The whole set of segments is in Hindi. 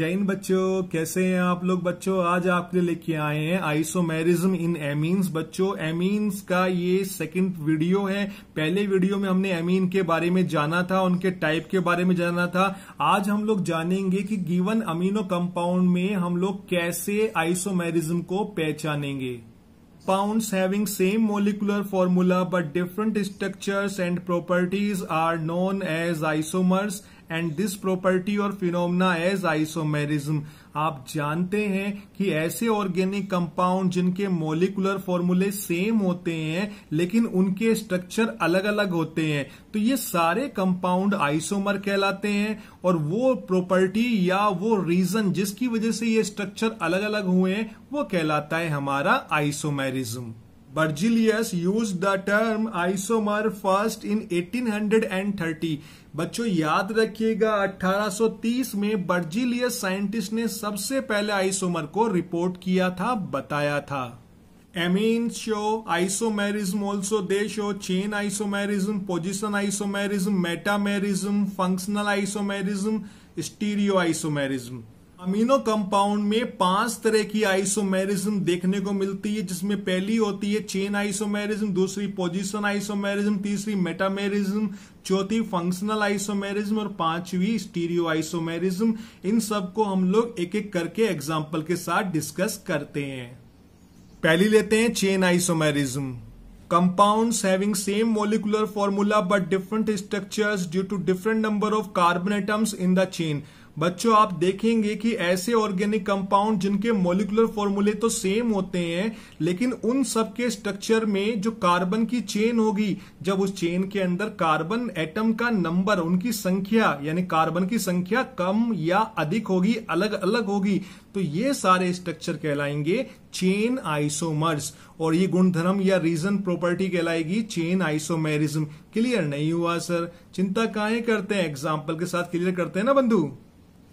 जैन बच्चों कैसे हैं आप लोग बच्चों आज आपके लिए लेके आए हैं आइसोमेरिज्म इन एमीन्स बच्चों एमीन्स का ये सेकंड वीडियो है पहले वीडियो में हमने एमीन के बारे में जाना था उनके टाइप के बारे में जाना था आज हम लोग जानेंगे कि गिवन अमीनो कंपाउंड में हम लोग कैसे आइसोमेरिज्म को पहचानेंगे compound having same molecular formula but different structure and properties are known as isomers and this property or phenomena as isomerism आप जानते हैं कि ऐसे ऑर्गेनिक कंपाउंड जिनके मोलिकुलर फॉर्मूले सेम होते हैं लेकिन उनके स्ट्रक्चर अलग अलग होते हैं तो ये सारे कंपाउंड आइसोमर कहलाते हैं और वो प्रॉपर्टी या वो रीजन जिसकी वजह से ये स्ट्रक्चर अलग अलग हुए हैं वो कहलाता है हमारा isomerism Berzelius use the term isomer first in 1830 बच्चों याद रखिएगा 1830 में बर्जिलियस साइंटिस्ट ने सबसे पहले आइसोमर को रिपोर्ट किया था बताया था amine show isomerism also they show chain isomerism position isomerism metamerism functional isomerism stereo isomerism amino compound में पांच तरह की आइसोमेरिज्म देखने को मिलती है जिसमें पहली होती है चेन आइसोमेरिज्म दूसरी पोजीशन आइसोमेरिज्म तीसरी मेटामेरिज्म चौथी फंक्शनल आइसोमेरिज्म और पांचवी स्टीरियो आइसोमेरिज्म इन सब को हम लोग एक एक करके एग्जाम्पल के साथ डिस्कस करते हैं पहली लेते हैं chain isomerism compound having same molecular formula but different structure due to different number of carbon atoms in the chain बच्चों आप देखेंगे कि ऐसे ऑर्गेनिक कंपाउंड जिनके मोलिकुलर फॉर्मूले तो सेम होते हैं लेकिन उन सब के स्ट्रक्चर में जो कार्बन की चेन होगी जब उस चेन के अंदर कार्बन एटम का नंबर उनकी संख्या यानी कार्बन की संख्या कम या अधिक होगी अलग अलग होगी तो ये सारे स्ट्रक्चर कहलाएंगे चेन आइसोमर्स और ये गुणधर्म या रीजन प्रॉपर्टी कहलाएगी चेन आइसोमेरिज्म क्लियर नहीं हुआ सर चिंता काहे करते हैं एग्जाम्पल के साथ क्लियर करते हैं ना बंधु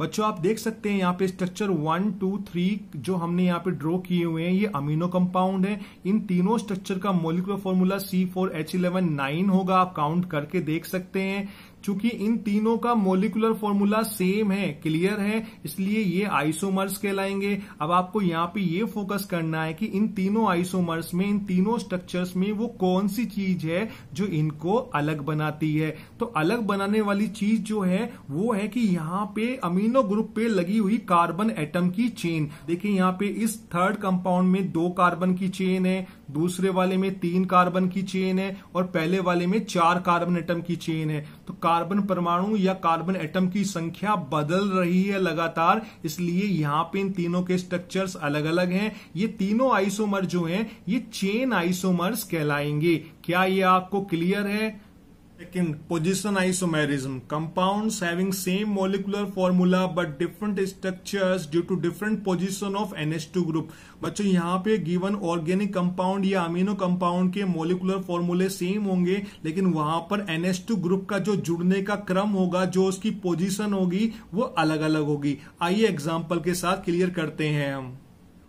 बच्चों आप देख सकते हैं यहाँ पे स्ट्रक्चर वन टू थ्री जो हमने यहाँ पे ड्रॉ किए हुए हैं ये अमीनो कंपाउंड है इन तीनों स्ट्रक्चर का molecular formula C four H eleven nine होगा आप काउंट करके देख सकते हैं चूंकि इन तीनों का मोलिकुलर फॉर्मूला सेम है क्लियर है इसलिए ये आइसोमर्स कहलाएंगे अब आपको यहाँ पे ये फोकस करना है कि इन तीनों आइसोमर्स में इन तीनों स्ट्रक्चर्स में वो कौन सी चीज है जो इनको अलग बनाती है तो अलग बनाने वाली चीज जो है वो है कि यहाँ पे अमीनो ग्रुप पे लगी हुई कार्बन एटम की चेन देखिये यहाँ पे इस थर्ड कंपाउंड में दो कार्बन की चेन है दूसरे वाले में तीन कार्बन की चेन है और पहले वाले में चार कार्बन एटम की चेन है तो कार्बन परमाणु या कार्बन एटम की संख्या बदल रही है लगातार इसलिए यहां पे इन तीनों के स्ट्रक्चर्स अलग अलग हैं ये तीनों आइसोमर जो हैं ये चेन आइसोमर्स कहलाएंगे क्या ये आपको क्लियर है second position isomerism compound having same molecular formula but different structure due to different position of NS two group बच्चों यहाँ पे गिवन ऑर्गेनिक कंपाउंड या अमीनो कंपाउंड के मोलिकुलर फॉर्मूले सेम होंगे लेकिन वहां पर एनएस टू ग्रुप का जो जुड़ने का क्रम होगा जो उसकी पोजिशन होगी वो अलग अलग होगी आइए एग्जाम्पल के साथ क्लियर करते हैं हम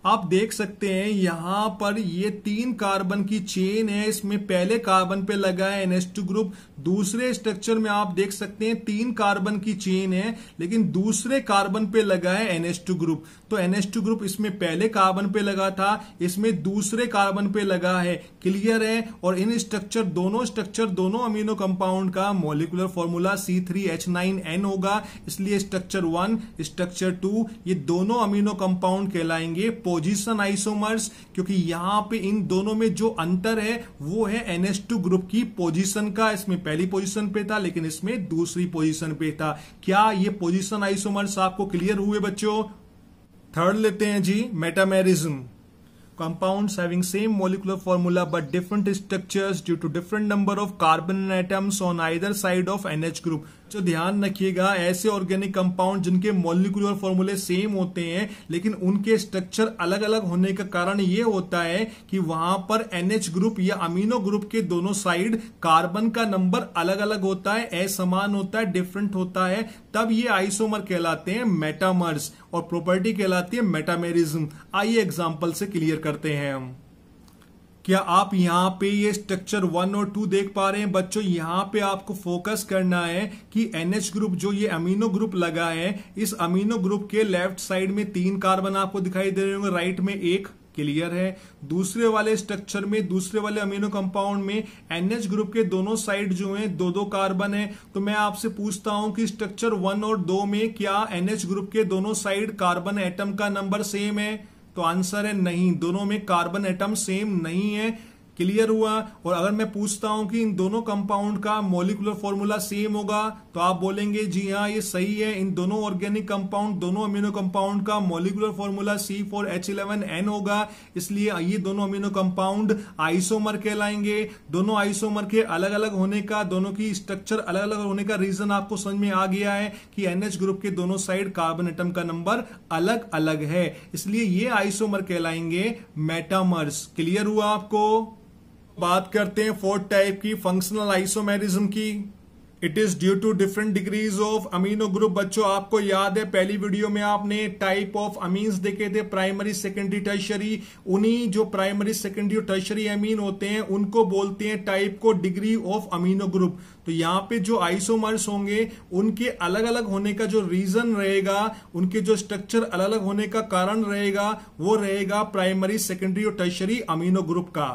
आप देख सकते हैं यहां पर ये तीन कार्बन की चेन है इसमें पहले कार्बन पे लगा है टू ग्रुप दूसरे स्ट्रक्चर में आप देख सकते हैं तीन कार्बन की चेन है लेकिन दूसरे कार्बन पे लगा है टू ग्रुप तो टू ग्रुप इसमें पहले कार्बन पे लगा था इसमें दूसरे कार्बन पे लगा है क्लियर है और इन स्ट्रक्चर दोनों स्ट्रक्चर दोनों अमीनो कंपाउंड का मोलिकुलर फॉर्मूला एन होगा इसलिए स्ट्रक्चर वन स्ट्रक्चर टू ये दोनों अमीनो कंपाउंड कहलाएंगे पोजिशन आइसोमर्स क्योंकि यहां पे इन दोनों में जो अंतर है वो है एनएस ग्रुप की पोजिशन का इसमें पहली पोजिशन पे था लेकिन इसमें दूसरी पोजिशन पे था क्या ये पोजिशन आइसोमर्स आपको क्लियर हुए बच्चों थर्ड लेते हैं जी metamerism compounds having same molecular formula but different structures due to different number of carbon atoms on either side of NH group जो ध्यान रखिएगा ऐसे ऑर्गेनिक कंपाउंड जिनके मोलिकुलर फॉर्मूले सेम होते हैं लेकिन उनके स्ट्रक्चर अलग अलग होने का कारण ये होता है कि वहां पर एनएच ग्रुप या अमीनो ग्रुप के दोनों साइड कार्बन का नंबर अलग अलग होता है असमान होता है डिफरेंट होता है तब ये आइसोमर कहलाते हैं मेटामर्स और प्रॉपर्टी कहलाती है मेटामेरिज्म आइए एग्जाम्पल से क्लियर कर करते हैं हम क्या आप यहां पे ये स्ट्रक्चर वन और टू देख पा रहे हैं बच्चों यहां पे आपको फोकस करना है कि एनएच ग्रुप जो ये अमीनो ग्रुप लगा है इस अमीनो ग्रुप के लेफ्ट साइड में तीन कार्बन आपको दिखाई दे रहे होंगे राइट में एक क्लियर है दूसरे वाले स्ट्रक्चर में दूसरे वाले अमीनो कंपाउंड में एनएच ग्रुप के दोनों साइड जो है दो दो कार्बन है तो मैं आपसे पूछता हूं कि स्ट्रक्चर वन और दो में क्या एनएच ग्रुप के दोनों साइड कार्बन एटम का नंबर सेम है तो आंसर है नहीं दोनों में कार्बन एटम सेम नहीं है क्लियर हुआ और अगर मैं पूछता हूं कि इन दोनों कंपाउंड का मोलिकुलर फॉर्मूला सेम होगा तो आप बोलेंगे जी हाँ ये सही है इन दोनों ऑर्गेनिक कंपाउंड दोनों अमीनो कंपाउंड का molecular formula C four H eleven N होगा इसलिए ये दोनों अमीनो कंपाउंड आइसोमर कहलाएंगे दोनों आइसोमर के अलग अलग होने का दोनों की स्ट्रक्चर अलग अलग होने का रीजन आपको समझ में आ गया है कि एनएच ग्रुप के दोनों साइड कार्बन एटम का नंबर अलग अलग है इसलिए ये आइसोमर कहलाएंगे मेटामर्स क्लियर हुआ आपको बात करते हैं फोर्थ टाइप की फंक्शनल आइसोमेरिज्म की it is due to different degrees of amino group बच्चों आपको याद है पहली वीडियो में आपने टाइप ऑफ अमीन देखे थे प्राइमरी सेकेंडरी टर्शरी उन्हीं जो प्राइमरी सेकेंडरी टर्शरी अमीन होते हैं उनको बोलते हैं टाइप को डिग्री ऑफ अमीनो ग्रुप तो यहाँ पे जो आइसोमर्स होंगे उनके अलग अलग होने का जो रीजन रहेगा उनके जो स्ट्रक्चर अलग अलग होने का कारण रहेगा वो रहेगा प्राइमरी सेकेंडरी और टर्शरी अमीनो ग्रुप का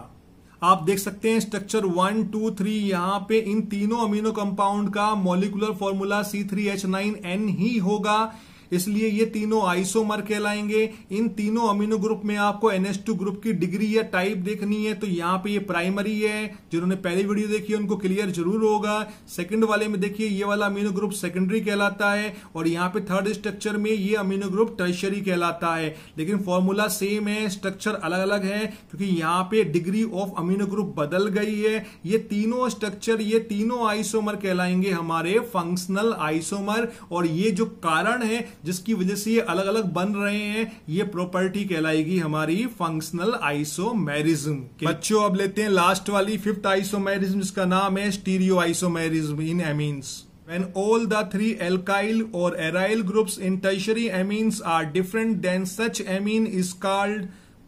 आप देख सकते हैं स्ट्रक्चर वन टू थ्री यहां पे इन तीनों अमीनो कंपाउंड का molecular formula C three H nine N ही होगा इसलिए ये तीनों आइसोमर कहलाएंगे इन तीनों अमीनो ग्रुप में आपको टू ग्रुप की डिग्री या टाइप देखनी है तो यहाँ पे ये प्राइमरी है जिन्होंने पहली वीडियो देखी है उनको क्लियर जरूर होगा सेकंड वाले में देखिए ये वाला अमीनो ग्रुप सेकेंडरी कहलाता है और यहाँ पे थर्ड स्ट्रक्चर में ये अमीनो ग्रुप टर्शरी कहलाता है लेकिन फॉर्मूला सेम है स्ट्रक्चर अलग अलग है क्योंकि यहाँ पे डिग्री ऑफ अमीनो ग्रुप बदल गई है ये तीनों स्ट्रक्चर ये तीनों आइसोमर कहलाएंगे हमारे फंक्शनल आइसोमर और ये जो कारण है जिसकी वजह से ये अलग अलग बन रहे हैं ये प्रॉपर्टी कहलाएगी हमारी फंक्शनल आइसोमेरिज्म बच्चों अब लेते हैं लास्ट वाली फिफ्थ आइसोमेरिज्म जिसका नाम है stereo isomerism in amines when all the three alkyl or aryl groups in tertiary amines are different then such amine is called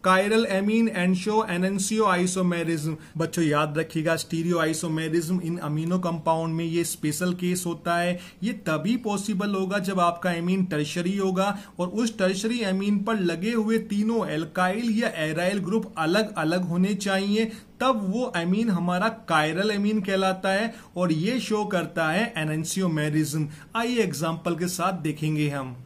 chiral amine एनशो एनएनसीओ आइसोमेरिज्म बच्चों याद रखिएगा स्टीरियो आइसोमेरिज्म इन अमीनो कंपाउंड में ये स्पेशल केस होता है ये तभी पॉसिबल होगा जब आपका एमीन टर्शरी होगा और उस टर्शरी एमीन पर लगे हुए तीनों एल्काइल या एराइल ग्रुप अलग अलग होने चाहिए तब वो एमीन हमारा कायरल एमीन कहलाता है और ये शो करता है एनेंसियोमेरिज्म आइए एग्जाम्पल के साथ देखेंगे हम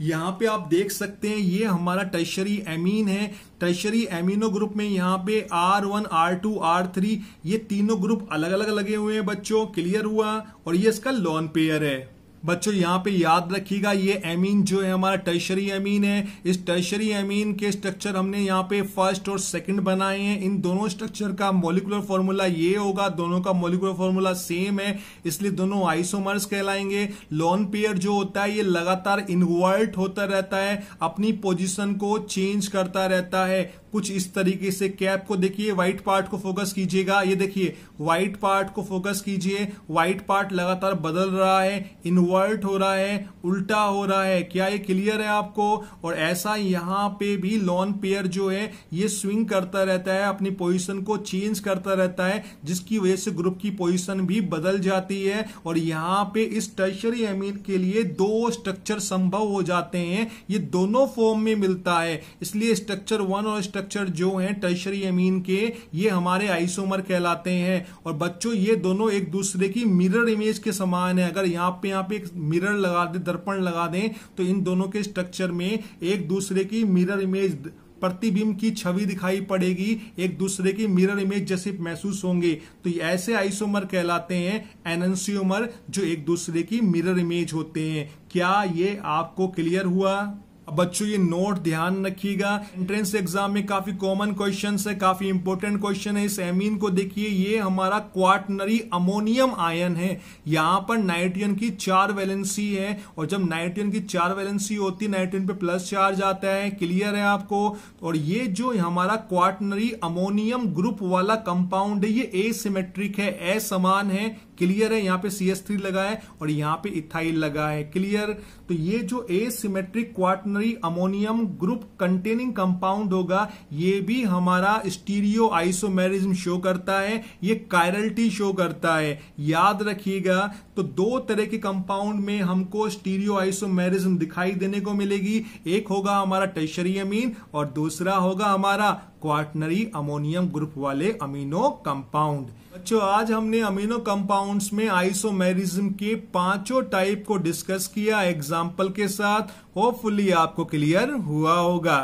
यहाँ पे आप देख सकते हैं ये हमारा टर्शरी एमीन है टर्शरी एमिनो ग्रुप में यहाँ पे R one R two R three ये तीनों ग्रुप अलग अलग लगे हुए हैं बच्चों क्लियर हुआ और ये इसका लॉन पेयर है बच्चों यहां पे याद रखिएगा ये एमीन जो है हमारा टर्शरी एमीन है इस टर्शरी एमीन के स्ट्रक्चर हमने यहाँ पे फर्स्ट और सेकंड बनाए हैं इन दोनों स्ट्रक्चर का मोलिकुलर फॉर्मूला ये होगा दोनों का मोलिकुलर फॉर्मूला सेम है इसलिए दोनों आइसोमर्स कहलाएंगे लॉन पेयर जो होता है ये लगातार इन्वर्ट होता रहता है अपनी पोजिशन को चेंज करता रहता है कुछ इस तरीके से कैप को देखिए व्हाइट पार्ट को फोकस कीजिएगा ये देखिए व्हाइट पार्ट को फोकस कीजिए व्हाइट पार्ट लगातार बदल रहा है इन्वर्ट इन्वर्ट हो रहा है उल्टा हो रहा है क्या ये क्लियर है आपको और ऐसा यहाँ पे भी लॉन पेयर जो है ये स्विंग करता रहता है अपनी पोजीशन को चेंज करता रहता है जिसकी वजह से ग्रुप की पोजीशन भी बदल जाती है और यहाँ पे इस टर्शरी अमीन के लिए दो स्ट्रक्चर संभव हो जाते हैं ये दोनों फॉर्म में मिलता है इसलिए स्ट्रक्चर वन और स्ट्रक्चर जो है टर्शरी अमीन के ये हमारे आइसोमर कहलाते हैं और बच्चों ये दोनों एक दूसरे की मिरर इमेज के समान है अगर यहाँ पे यहाँ पे एक मिरर लगा दें दर्पण लगा दें तो इन दोनों के स्ट्रक्चर में एक दूसरे की मिरर इमेज प्रतिबिंब की छवि दिखाई पड़ेगी एक दूसरे की मिरर इमेज जैसे महसूस होंगे तो ऐसे आइसोमर कहलाते हैं एनंसियोमर जो एक दूसरे की मिरर इमेज होते हैं क्या ये आपको क्लियर हुआ अब बच्चों ये नोट ध्यान रखिएगा एंट्रेंस एग्जाम में काफी कॉमन क्वेश्चन है काफी इंपोर्टेंट क्वेश्चन है इस एमीन को देखिए ये हमारा क्वाटनरी अमोनियम आयन है यहां पर नाइट्रियन की चार वैलेंसी है और जब नाइट्रियन की चार वैलेंसी होती है नाइट्रियन पे प्लस चार्ज आता है क्लियर है आपको और ये जो हमारा क्वाटनरी अमोनियम ग्रुप वाला कंपाउंड है ये ए है असमान है क्लियर है यहाँ पे सी एस थ्री लगा है और यहाँ पे इथाइल लगा है क्लियर तो ये जो asymmetric quaternary ammonium group containing compound होगा ये भी हमारा स्टीरियो आइसोमेरिज्म शो करता है ये कायरल्टी शो करता है याद रखिएगा तो दो तरह के कंपाउंड में हमको स्टीरियो आइसोमेरिज्म दिखाई देने को मिलेगी एक होगा हमारा टेशरी अमीन और दूसरा होगा हमारा क्वार्टनरी अमोनियम ग्रुप वाले अमीनो कंपाउंड बच्चों आज हमने अमीनो कंपाउंड्स में आइसोमेरिज्म के पांचों टाइप को डिस्कस किया एग्जाम्पल के साथ होपफुली आपको क्लियर हुआ होगा